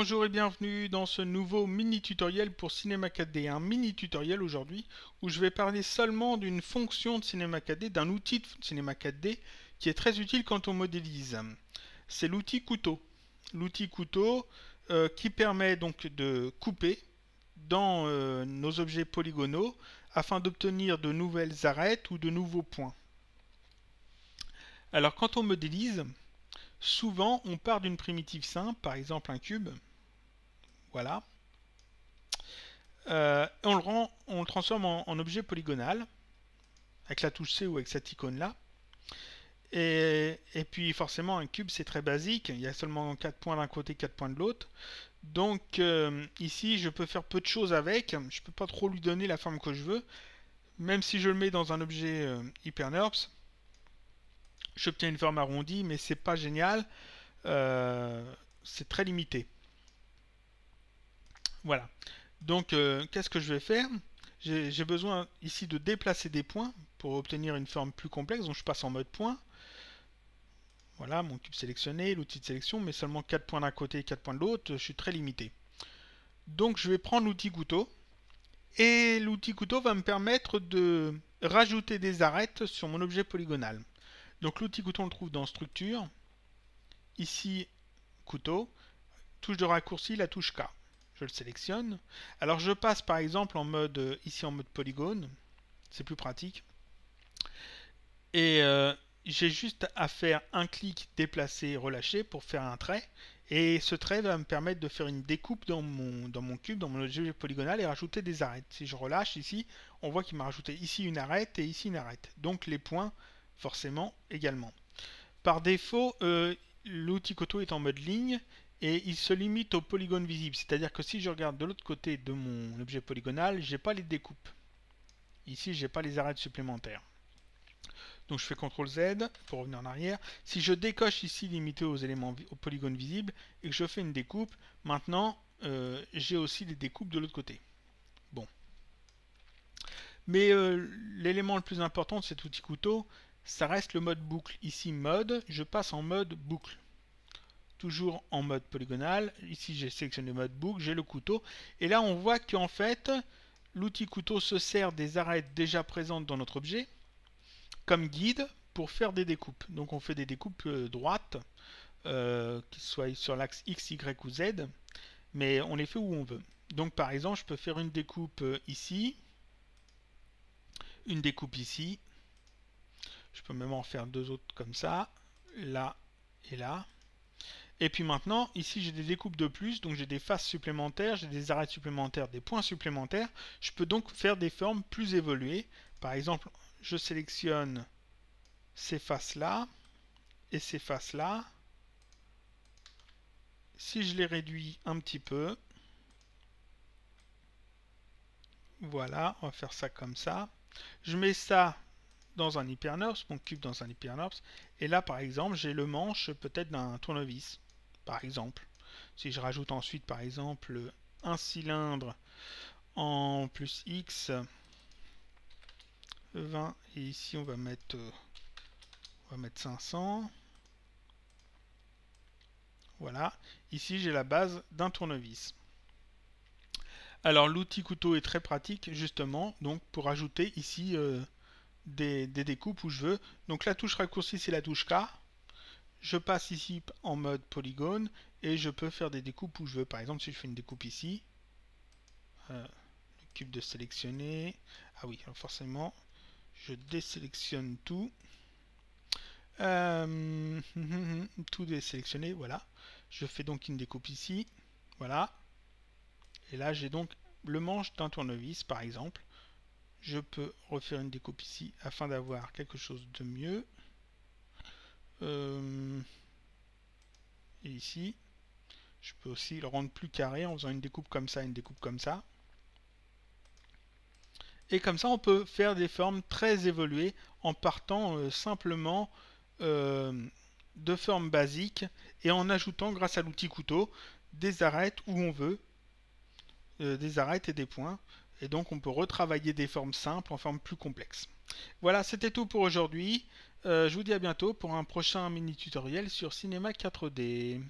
Bonjour et bienvenue dans ce nouveau mini tutoriel pour Cinema 4D. Un mini tutoriel aujourd'hui où je vais parler seulement d'une fonction de Cinema 4D, d'un outil de Cinema 4D qui est très utile quand on modélise. C'est l'outil couteau. L'outil couteau euh, qui permet donc de couper dans euh, nos objets polygonaux afin d'obtenir de nouvelles arêtes ou de nouveaux points. Alors quand on modélise, souvent on part d'une primitive simple, par exemple un cube, voilà. Euh, on le, transforme en, objet polygonal avec la touche C ou avec cette icône là. Et, puis forcément un cube c'est très basique, il y a seulement 4 points d'un côté, 4 points de l'autre. Donc euh, ici je peux faire peu de choses avec, je peux pas trop lui donner la forme que je veux. Même si je le mets dans un objet euh, hyper j'obtiens une forme arrondie mais c'est pas génial, c'est très limité. Voilà. Donc, euh, qu'est-ce que je vais faire J'ai besoin ici de déplacer des points pour obtenir une forme plus complexe. Donc, je passe en mode point. Voilà, mon cube sélectionné, l'outil de sélection, mais seulement 4 points d'un côté et 4 points de l'autre. Je suis très limité. Donc, je vais prendre l'outil couteau. Et l'outil couteau va me permettre de rajouter des arêtes sur mon objet polygonal. Donc, l'outil couteau, on le trouve dans Structure. Ici, couteau. Touche de raccourci, la touche K je le sélectionne. Alors je passe par exemple en mode euh, ici en mode polygone, c'est plus pratique. Et euh, j'ai juste à faire un clic déplacer, relâcher pour faire un trait. Et ce trait va me permettre de faire une découpe dans mon, dans mon cube, dans mon objet polygonal et rajouter des arêtes. Si je relâche ici, on voit qu'il m'a rajouté ici une arête et ici une arête. Donc les points, forcément, également. Par défaut, il euh, l'outil couteau est en mode ligne et il se limite au polygone visible C'est-à-dire que si je regarde de l'autre côté de mon objet polygonal, j'ai pas les découpes. Ici, j'ai pas les arêtes supplémentaires. Donc je fais CTRL Z pour revenir en arrière. Si je décoche ici limité aux éléments aux polygones visibles et que je fais une découpe, maintenant euh, j'ai aussi les découpes de l'autre côté. Bon. Mais euh, l'élément le plus important de cet outil couteau, ça reste le mode boucle. Ici mode, je passe en mode boucle. Toujours en mode polygonal. Ici j'ai sélectionné le mode boucle, j'ai le couteau. Et là on voit qu'en fait l'outil couteau se sert des arêtes déjà présentes dans notre objet comme guide pour faire des découpes. Donc on fait des découpes euh, droites, euh, soient sur l'axe X, Y ou Z, mais on les fait où on veut. Donc par exemple je peux faire une découpe euh, ici, une découpe ici, je peux même en faire deux autres comme ça. Là et là. Et puis maintenant, ici j'ai des découpes de plus, donc j'ai des faces supplémentaires, j'ai des arêtes supplémentaires, des points supplémentaires. Je peux donc faire des formes plus évoluées. Par exemple, je sélectionne ces faces-là et ces faces-là. Si je les réduis un petit peu, voilà, on va faire ça comme ça. Je mets ça dans un hypernurse, mon cube dans un hypernurse, et là par exemple j'ai le manche peut-être d'un tournevis, par exemple. Si je rajoute ensuite par exemple un cylindre en plus x 20 et ici on va mettre euh, on va mettre 500 voilà ici j'ai la base d'un tournevis alors l'outil couteau est très pratique justement donc pour ajouter ici euh, des, découpes où je veux. Donc la touche raccourci, c'est la touche K. Je passe ici en mode polygone et je peux faire des découpes où je veux. Par exemple, si je fais une découpe ici, euh, le cube de sélectionner. Ah oui, forcément, je désélectionne tout. Euh, tout désélectionné, voilà. Je fais donc une découpe ici, voilà. Et là, j'ai donc le manche d'un tournevis, par exemple je peux refaire une découpe ici afin d'avoir quelque chose de mieux. Euh, et ici, je peux aussi le rendre plus carré en faisant une découpe comme ça, une découpe comme ça. Et comme ça, on peut faire des formes très évoluées en partant euh, simplement euh, de formes basiques et en ajoutant, grâce à l'outil couteau, des arêtes où on veut, des arêtes et des points et donc on peut retravailler des formes simples en formes plus complexes. Voilà, c'était tout pour aujourd'hui. Euh, je vous dis à bientôt pour un prochain mini tutoriel sur Cinema 4D.